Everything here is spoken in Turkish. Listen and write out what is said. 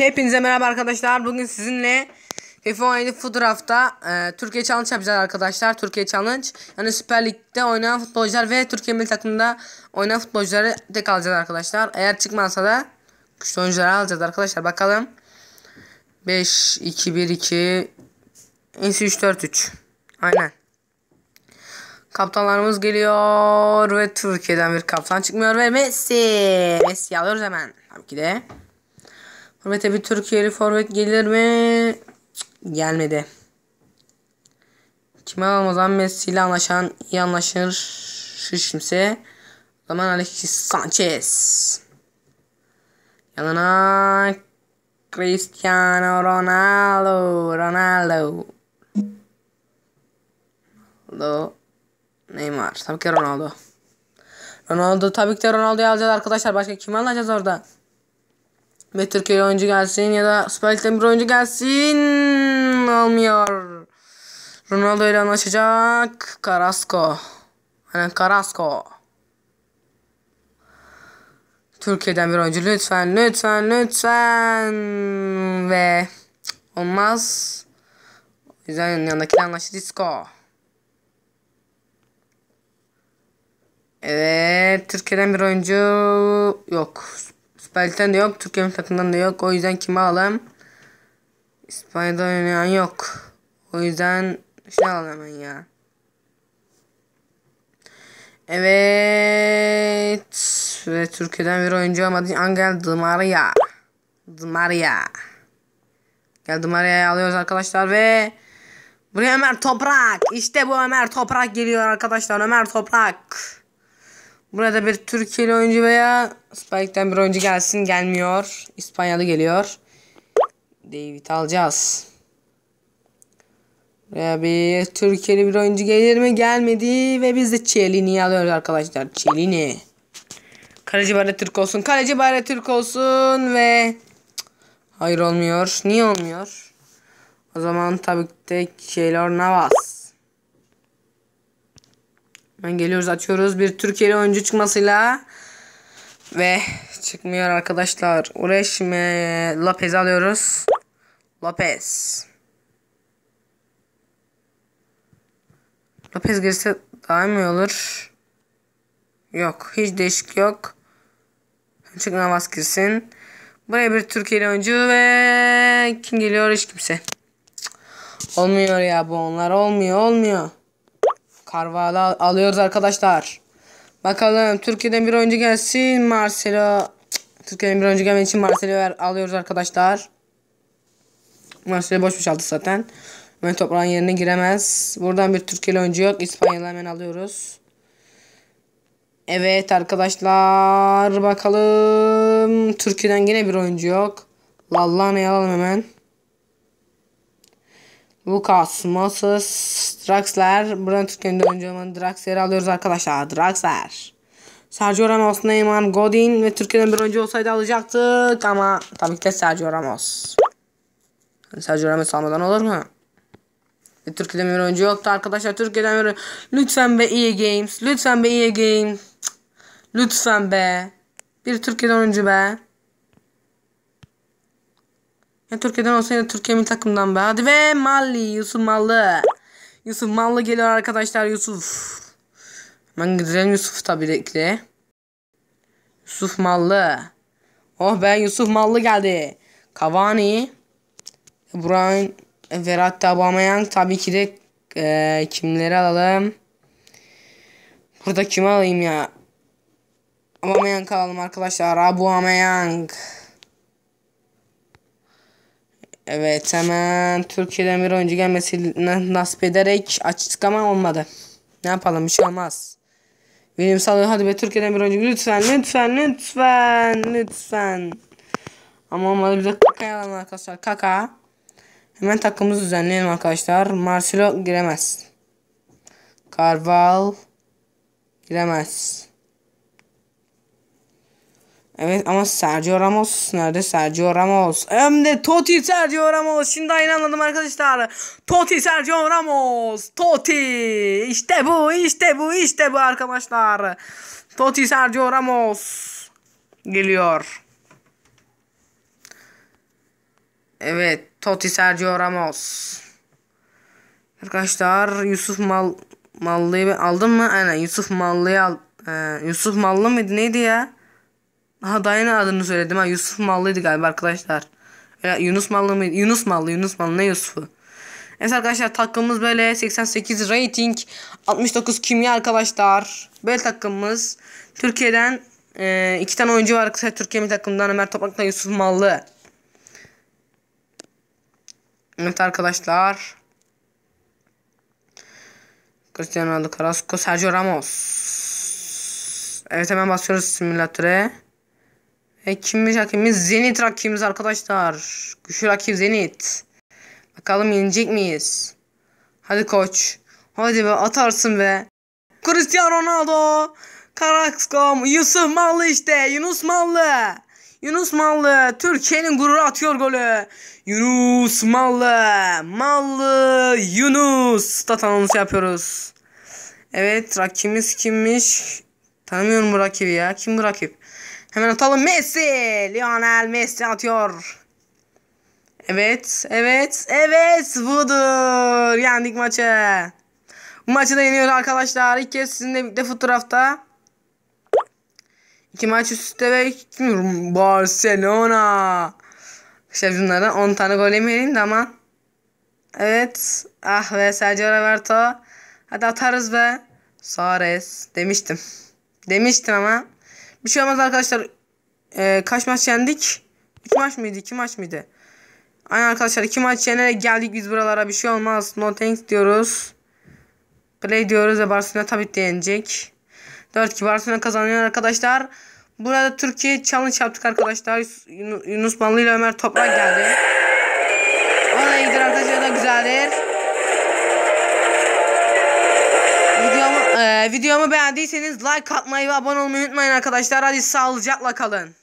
Hepinize merhaba arkadaşlar. Bugün sizinle FIFA 17 Footdraft'ta e, Türkiye Challenge yapacağız arkadaşlar. Türkiye Challenge. Yani Süper Lig'de oynayan futbolcular ve Türkiye Milli Takım'da oynayan futbolcuları tek alacağız arkadaşlar. Eğer çıkmazsa da güçlü oyuncuları alacağız arkadaşlar. Bakalım. 5, 2, 1, 2, ensi 3, 4, 3. Aynen. Kaptanlarımız geliyor ve Türkiye'den bir kaptan çıkmıyor ve Messi. Messi alıyoruz hemen. Tabii ki de. Forvet'e bir Türkiye'li forvet gelir mi? gelmedi. Kime Ramazan Messi ile anlaşan iyi anlaşır şu kimse. O zaman Alexis Sanchez. Yanına Cristiano Ronaldo. Ronaldo. Ronaldo. Neymar. Tabii ki Ronaldo. Ronaldo tabii ki de Ronaldo'yu alacağız arkadaşlar. Başka kim alacağız orada? Metrekare oyuncu gelsin ya da Süper bir oyuncu gelsin. Almıyor. Ronaldo ile anlaşacak. Carrasco. Yani Carrasco. Türkiye'den bir oyuncu lütfen lütfen lütfen ve olmaz. O yüzden yanındaki anlaştı disco. Evet Türkiye'den bir oyuncu yok. Süper Lig'den de yok. Türkiye takımından da yok. O yüzden kimi alayım? İspanya'da oynayan yok. O yüzden şey alalım ya. Evet. Ve Türkiye'den bir oyuncu olmadı. Angel Dmaria. Dmaria. Gel Dmaria'yı alıyoruz arkadaşlar ve buraya Ömer Toprak. İşte bu Ömer Toprak geliyor arkadaşlar. Ömer Toprak. Burada bir Türkiye'li oyuncu veya Spike'den bir oyuncu gelsin gelmiyor. İspanya'da geliyor. David alacağız. Buraya bir Türkiye'li bir oyuncu gelir mi? Gelmedi ve biz de Çelini'yi alıyoruz arkadaşlar. Çelini. Kaleci bari Türk olsun. Kaleci bari Türk olsun ve hayır olmuyor. Niye olmuyor? O zaman tabii ki de Keylor Navas. Hemen geliyoruz açıyoruz. Bir Türkiye'li oyuncu çıkmasıyla. Ve çıkmıyor arkadaşlar. Ureşme Lopez alıyoruz. Lopez. Lopez girse daha mı olur? Yok. Hiç değişik yok. Çık Navas girsin. Buraya bir Türkiye'li oyuncu ve kim geliyor hiç kimse. Olmuyor ya bu onlar. Olmuyor olmuyor. Karvala alıyoruz arkadaşlar. Bakalım Türkiye'den bir oyuncu gelsin. Marcelo. Türkiye'den bir oyuncu gelmen için Marcelo'yu alıyoruz arkadaşlar. Marcelo boşmuş aldı zaten. Hemen toprağın yerine giremez. Buradan bir Türkiye'li oyuncu yok. İspanya'dan hemen alıyoruz. Evet arkadaşlar. Bakalım. Türkiye'den yine bir oyuncu yok. Lallana'yı alalım hemen. Lucas, Moses, Draxler. Brentford kendi oyuncularının Draxler'i alıyoruz arkadaşlar. Draxler. Sergio Ramos, Neymar, Godin ve Türkiye'den bir oyuncu olsaydı alacaktık ama tabii ki de Sergio Ramos. Hani Sergio Ramos almadan olur mu? Ve Türkiye'den bir oyuncu yoktu arkadaşlar. Türkiye'den bir Lütfen be iyi games. Lütfen be iyi games. Lütfen be. Bir Türkiye'den önce be. Ya Türkiye'den olsa ya Türkiye milli takımdan be. Hadi ve Mali Yusuf Mallı. Yusuf Mallı geliyor arkadaşlar Yusuf. ben gidelim Yusuf tabii ki. Yusuf Mallı. Oh be Yusuf Mallı geldi. Cavani. Brian Verat Abamayang tabii ki de e, kimleri alalım? Burada kimi alayım ya? Abamayang alalım arkadaşlar. Abu Amayang. Evet hemen Türkiye'den bir oyuncu gelmesini nasip ederek açtık ama olmadı. Ne yapalım bir şey olmaz. Benim sağlığı hadi be Türkiye'den bir oyuncu lütfen lütfen lütfen lütfen. Ama olmadı bize kaka alalım arkadaşlar kaka. Hemen takımımızı düzenleyelim arkadaşlar. Marcelo giremez. Carval giremez. Evet ama Sergio Ramos nerede? Sergio Ramos. Hem de Totti Sergio Ramos. Şimdi aynı anladım arkadaşlar. Totti Sergio Ramos. Totti. İşte bu işte bu işte bu arkadaşlar. Totti Sergio Ramos. Geliyor. Evet. Totti Sergio Ramos. Arkadaşlar Yusuf Mal Mallı'yı aldın mı? Aynen Yusuf Mallı'yı al. Ee, Yusuf Mallı mıydı neydi ya? Ha Dayana adını söyledim ha Yusuf Mallı'ydı galiba arkadaşlar. Ya Yunus Mallı mıydı? Yunus Mallı, Yunus Mallı ne Yusuf'u? Evet arkadaşlar takımımız böyle 88 rating 69 kimya arkadaşlar. Böyle takımımız Türkiye'den e, iki tane oyuncu var arkadaşlar Türkiye milli takımından Ömer Toprak'tan Yusuf Mallı. Evet arkadaşlar. Cristiano Ronaldo Carrasco Sergio Ramos. Evet hemen basıyoruz simülatöre. E, kimmiş rakibimiz? Zenit rakibimiz arkadaşlar. Güçlü rakip Zenit. Bakalım yenecek miyiz? Hadi koç. Hadi be atarsın be. Cristiano Ronaldo. Karakskom. Yusuf Mallı işte. Yunus Mallı. Yunus Mallı. Türkiye'nin gururu atıyor golü. Yunus Mallı. Mallı. Yunus. Stat yapıyoruz. Evet rakibimiz kimmiş? Tanımıyorum bu rakibi ya. Kim bu rakip? Hemen atalım Messi. Lionel Messi atıyor. Evet, evet, evet. Budur. Yendik maçı. Bu maçı da yeniyoruz arkadaşlar. İlk kez sizinle birlikte fotoğrafta. İki maç üstte ve Barcelona. İşte bunlardan 10 tane gol yemeyelim de ama. Evet. Ah ve Sergio Roberto. Hadi atarız be. Suarez. Demiştim. Demiştim ama. Bir şey olmaz arkadaşlar. Ee, kaç maç yendik? 3 maç mıydı? 2 maç mıydı? Aynen arkadaşlar 2 maç yenerek geldik biz buralara. Bir şey olmaz. No thanks diyoruz. Play diyoruz ve Barcelona tabii ki yenecek. 4-2 Barcelona kazanıyor arkadaşlar. Burada Türkiye challenge yaptık arkadaşlar. Yunus Manlı ile Ömer Toprak geldi. Oraya gidiyor arkadaşlar da güzeldir. Ee, videomu beğendiyseniz like atmayı ve abone olmayı unutmayın arkadaşlar. Hadi sağlıcakla kalın.